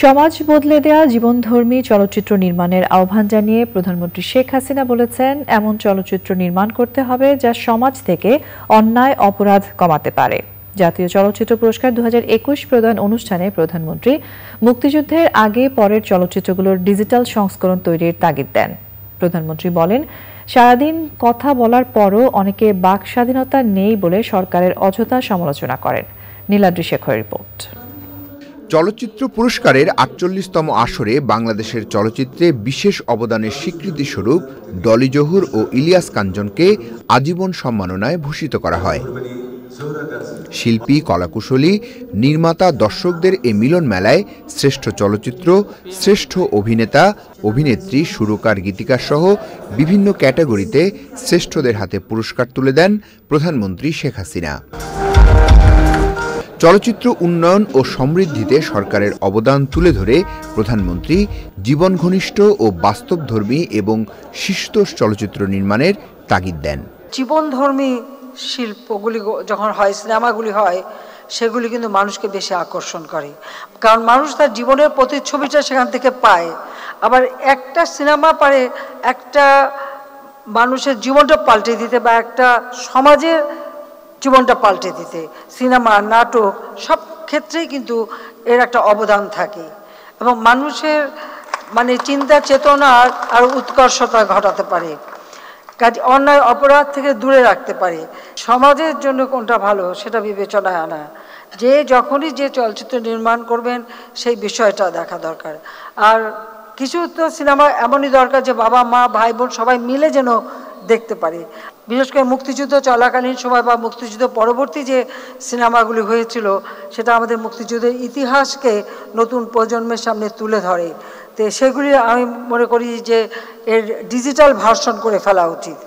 সমাজ বদলে দেয়া জীবনধর্মী চলচ্চিত্র নির্মাণের আহ্বান জানিয়ে প্রধানমন্ত্রী শেখ হাসিনা বলেছেন এমন চলচ্চিত্র নির্মাণ করতে হবে যা সমাজ থেকে অন্যায় অপরাধ কমাতে পারে জাতীয় চলচ্চিত্র পুরস্কার দু প্রদান অনুষ্ঠানে প্রধানমন্ত্রী মুক্তিযুদ্ধের আগে পরের চলচ্চিত্রগুলোর ডিজিটাল সংস্করণ তৈরির তাগিদ দেন প্রধানমন্ত্রী বলেন সারাদিন কথা বলার পরও অনেকে বাক স্বাধীনতা নেই বলে সরকারের অযথা সমালোচনা করেন নীলাদ্রি শেখর রিপোর্ট চলচ্চিত্র পুরস্কারের আটচল্লিশতম আসরে বাংলাদেশের চলচ্চিত্রে বিশেষ অবদানের স্বীকৃতিস্বরূপ ডলি জহুর ও ইলিয়াস কাঞ্জনকে আজীবন সম্মাননায় ভূষিত করা হয় শিল্পী কলাকুশলী নির্মাতা দর্শকদের এ মিলন মেলায় শ্রেষ্ঠ চলচ্চিত্র শ্রেষ্ঠ অভিনেতা অভিনেত্রী সুরকার গীতিকার সহ বিভিন্ন ক্যাটাগরিতে শ্রেষ্ঠদের হাতে পুরস্কার তুলে দেন প্রধানমন্ত্রী শেখ হাসিনা চলচ্চিত্র উন্নয়ন ও সমৃদ্ধিতে সরকারের অবদান তুলে ধরে প্রধানমন্ত্রী জীবন ঘনিষ্ঠ ও বাস্তবধর্মী এবং শিস্ত চলচ্চিত্র নির্মাণের তাগিদ দেন জীবনধর্মী শিল্পগুলি যখন হয় সিনেমাগুলি হয় সেগুলি কিন্তু মানুষকে বেশি আকর্ষণ করে কারণ মানুষ তার জীবনের প্রতিচ্ছবিটা সেখান থেকে পায় আবার একটা সিনেমা পারে একটা মানুষের জীবনটা পাল্টে দিতে বা একটা সমাজের জীবনটা পাল্টে দিতে সিনেমা নাটক সব ক্ষেত্রেই কিন্তু এর একটা অবদান থাকে এবং মানুষের মানে চিন্তা চেতনার আর উৎকর্ষতা ঘটাতে পারে কাজ অন্যায় অপরাধ থেকে দূরে রাখতে পারে সমাজের জন্য কোনটা ভালো সেটা বিবেচনায় আনা যে যখনই যে চলচ্চিত্র নির্মাণ করবেন সেই বিষয়টা দেখা দরকার আর কিছু তো সিনেমা এমনই দরকার যে বাবা মা ভাই বোন সবাই মিলে যেন দেখতে পারি বিশেষ করে মুক্তিযুদ্ধ চলাকালীন সময় বা মুক্তিযুদ্ধ পরবর্তী যে সিনেমাগুলি হয়েছিল সেটা আমাদের মুক্তিযুদ্ধের ইতিহাসকে নতুন প্রজন্মের সামনে তুলে ধরে তো সেগুলি আমি মনে করি যে এর ডিজিটাল ভার্সন করে ফেলা উচিত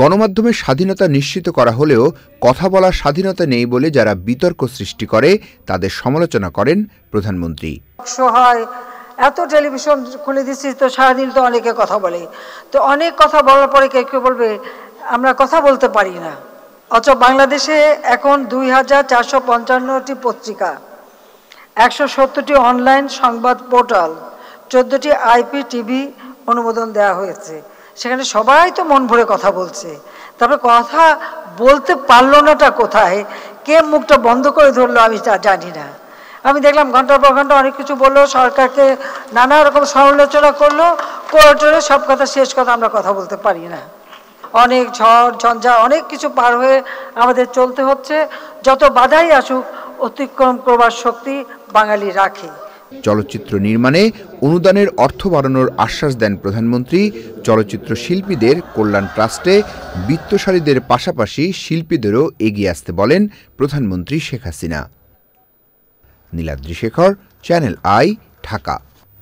গণমাধ্যমের স্বাধীনতা নিশ্চিত করা হলেও কথা বলার স্বাধীনতা নেই বলে যারা বিতর্ক সৃষ্টি করে তাদের সমালোচনা করেন প্রধানমন্ত্রী সহায় এত টেলিভিশন খুলে দিচ্ছি তো সারাদিন তো অনেকে কথা বলে তো অনেক কথা বলার পরে কেউ কেউ বলবে আমরা কথা বলতে পারি না অথচ বাংলাদেশে এখন দুই হাজার চারশো পঞ্চান্নটি পত্রিকা একশো সত্তরটি অনলাইন সংবাদ পোর্টাল চোদ্দোটি আইপি টিভি অনুমোদন দেওয়া হয়েছে সেখানে সবাই তো মন ভরে কথা বলছে তারপরে কথা বলতে পারলো নাটা কোথায় কে মুখটা বন্ধ করে ধরলো আমি তা জানি না আমি দেখলাম ঘন্টার পর ঘন্টা অনেক কিছু বললো সরকারকে নানা রকম সমালোচনা করলো করার জন্য সব কথা শেষ কথা আমরা কথা বলতে পারি না অনেক ঝড় ঝঞ্ঝা অনেক কিছু পার হয়ে আমাদের চলতে হচ্ছে যত বাধাই আসুক অতিক্রম করবার শক্তি বাঙালি রাখে চলচ্চিত্র নির্মাণে অনুদানের অর্থ বাড়ানোর আশ্বাস দেন প্রধানমন্ত্রী চলচ্চিত্র শিল্পীদের কল্যাণ ট্রাস্টে বিত্তশালীদের পাশাপাশি শিল্পীদেরও এগিয়ে আসতে বলেন প্রধানমন্ত্রী শেখ হাসিনা নীলাদ্রি শেখর চ্যানেল আই ঢাকা